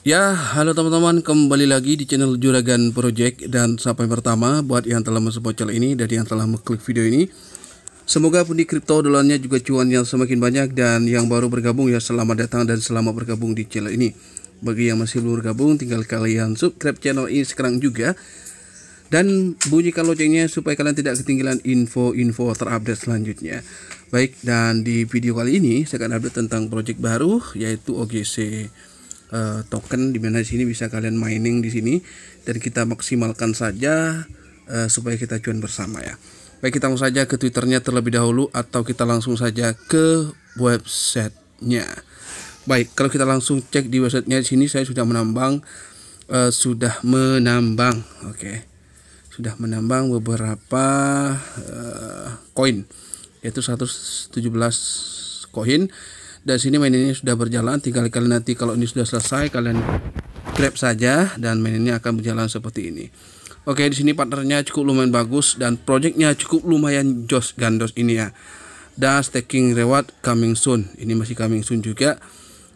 Ya, halo teman-teman, kembali lagi di channel Juragan Project dan sampai pertama buat yang telah mensupport channel ini dan yang telah mengklik video ini. Semoga pundi kripto dolarnya juga cuan yang semakin banyak dan yang baru bergabung ya selamat datang dan selamat bergabung di channel ini. Bagi yang masih belum bergabung tinggal kalian subscribe channel ini sekarang juga dan bunyikan loncengnya supaya kalian tidak ketinggalan info-info terupdate selanjutnya. Baik, dan di video kali ini saya akan update tentang project baru yaitu OGC uh, token mana di sini bisa kalian mining di sini dan kita maksimalkan saja uh, supaya kita cuan bersama ya baik kita langsung saja ke twitternya terlebih dahulu atau kita langsung saja ke websitenya baik kalau kita langsung cek di websitenya di sini saya sudah menambang uh, sudah menambang oke okay. sudah menambang beberapa koin uh, yaitu 117 koin dari sini main ini sudah berjalan tinggal kalian nanti kalau ini sudah selesai kalian grab saja dan main ini akan berjalan seperti ini Oke di sini partnernya cukup lumayan bagus dan projectnya cukup lumayan jos gandos ini ya dan staking reward coming soon ini masih coming soon juga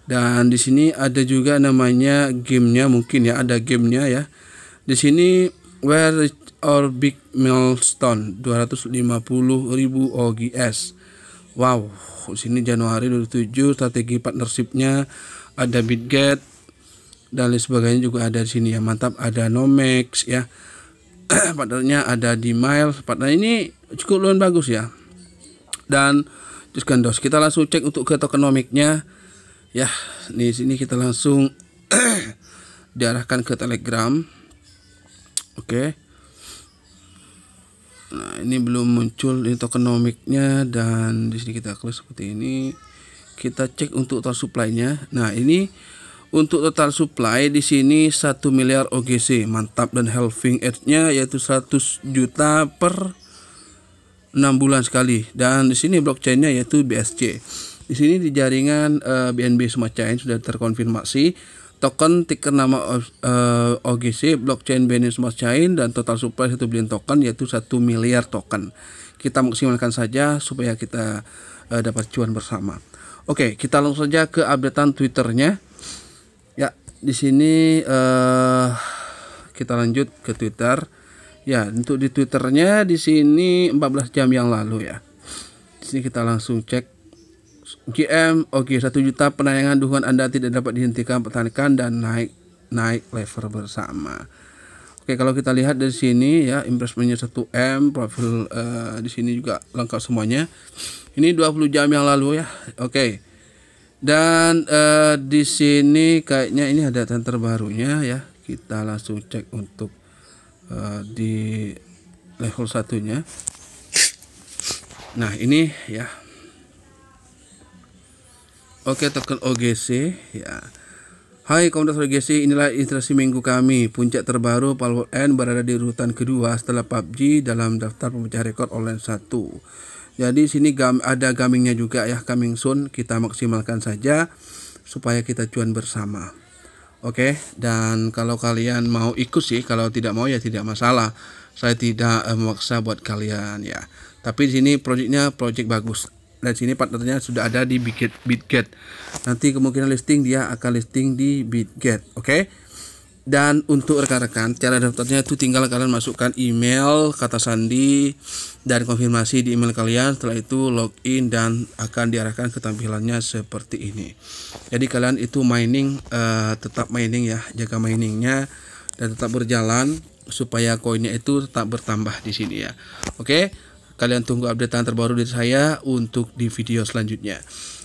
dan di sini ada juga namanya gamenya mungkin ya ada gamenya ya di sini where or big milestone 250.000 OGS Wow, sini Januari 2007 strategi partnershipnya ada Bitget dan lain sebagainya juga ada di sini ya mantap ada Nomex ya partnernya ada di Miles, partner ini cukup luar bagus ya dan terus dos kita langsung cek untuk ke tokenomiknya ya di sini kita langsung diarahkan ke Telegram oke okay. Nah, ini belum muncul ini tokenomiknya dan di sini kita klik seperti ini. Kita cek untuk total supply-nya. Nah, ini untuk total supply di sini 1 miliar OGC, mantap dan halving edge-nya yaitu 100 juta per 6 bulan sekali. Dan di sini blockchain-nya yaitu BSC. Di sini di jaringan BNB eh, Smart Chain sudah terkonfirmasi token ticker nama uh, eh, OGC blockchain Binance Smart Chain dan total supply satu billion token yaitu satu miliar token kita maksimalkan saja supaya kita uh, dapat cuan bersama oke kita langsung saja ke updatean twitternya ya di sini uh, kita lanjut ke twitter ya untuk di twitternya di sini 14 jam yang lalu ya di sini kita langsung cek GM oke okay, 1 juta penayangan dukungan Anda tidak dapat dihentikan pertahankan dan naik naik level bersama. Oke, kalau kita lihat dari sini ya, impressmentnya 1M, profil uh, di sini juga lengkap semuanya. Ini 20 jam yang lalu ya. Oke. Dan uh, di sini kayaknya ini ada tren terbarunya ya. Kita langsung cek untuk uh, di level satunya. Nah, ini ya Oke, token OGC ya. Hai komunitas OGC, inilah instruksi minggu kami. Puncak terbaru Palworld N berada di urutan kedua setelah PUBG dalam daftar pemecah rekor online 1. Jadi sini gam ada gamingnya juga ya, coming soon. Kita maksimalkan saja supaya kita cuan bersama. Oke, dan kalau kalian mau ikut sih, kalau tidak mau ya tidak masalah. Saya tidak eh, memaksa buat kalian ya. Tapi di sini proyeknya proyek bagus. Nah, dan sini partnernya sudah ada di Bitget. Bitget. Nanti kemungkinan listing dia akan listing di Bitget, oke? Okay? Dan untuk rekan-rekan, cara daftarnya itu tinggal kalian masukkan email, kata sandi, dan konfirmasi di email kalian. Setelah itu login dan akan diarahkan ke tampilannya seperti ini. Jadi kalian itu mining, uh, tetap mining ya, jaga miningnya dan tetap berjalan supaya koinnya itu tetap bertambah di sini ya. Oke. Okay? Kalian tunggu update terbaru dari saya untuk di video selanjutnya.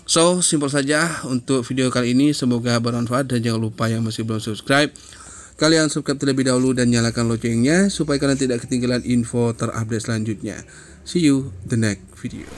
So, simpel saja untuk video kali ini. Semoga bermanfaat dan jangan lupa yang masih belum subscribe. Kalian subscribe terlebih dahulu dan nyalakan loncengnya supaya kalian tidak ketinggalan info terupdate selanjutnya. See you the next video.